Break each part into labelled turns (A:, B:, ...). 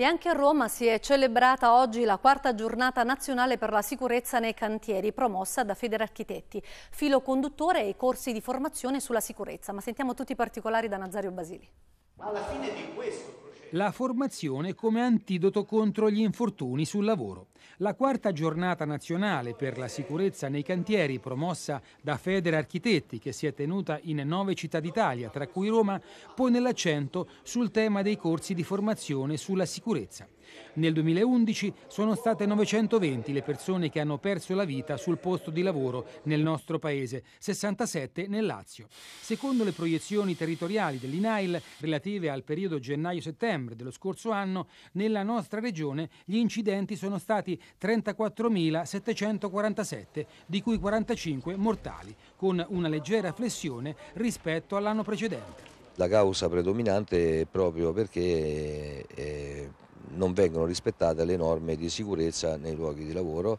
A: E anche a Roma si è celebrata oggi la quarta giornata nazionale per la sicurezza nei cantieri, promossa da Federarchitetti, filo conduttore e corsi di formazione sulla sicurezza. Ma sentiamo tutti i particolari da Nazario Basili alla fine di questo
B: La formazione come antidoto contro gli infortuni sul lavoro. La quarta giornata nazionale per la sicurezza nei cantieri promossa da Feder Architetti che si è tenuta in nove città d'Italia, tra cui Roma, pone l'accento sul tema dei corsi di formazione sulla sicurezza. Nel 2011 sono state 920 le persone che hanno perso la vita sul posto di lavoro nel nostro paese, 67 nel Lazio. Secondo le proiezioni territoriali dell'INAIL relative al periodo gennaio-settembre dello scorso anno, nella nostra regione gli incidenti sono stati 34.747, di cui 45 mortali, con una leggera flessione rispetto all'anno precedente.
C: La causa predominante è proprio perché è eh, non vengono rispettate le norme di sicurezza nei luoghi di lavoro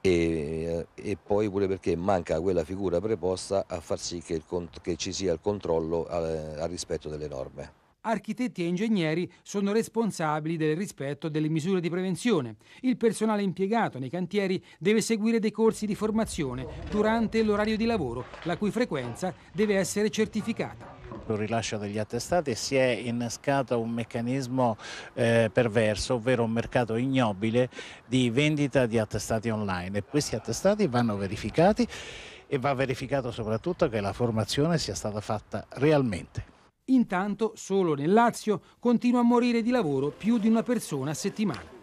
C: e, e, poi pure perché manca quella figura preposta a far sì che, il, che ci sia il controllo al, al rispetto delle norme
B: architetti e ingegneri sono responsabili del rispetto delle misure di prevenzione. Il personale impiegato nei cantieri deve seguire dei corsi di formazione durante l'orario di lavoro, la cui frequenza deve essere
D: certificata proprio rilascio degli attestati si è innescato un meccanismo eh, perverso, ovvero un mercato ignobile di vendita di attestati online e questi attestati vanno verificati e va verificato soprattutto che la formazione sia stata fatta realmente.
B: Intanto solo nel Lazio continua a morire di lavoro più di una persona a settimana.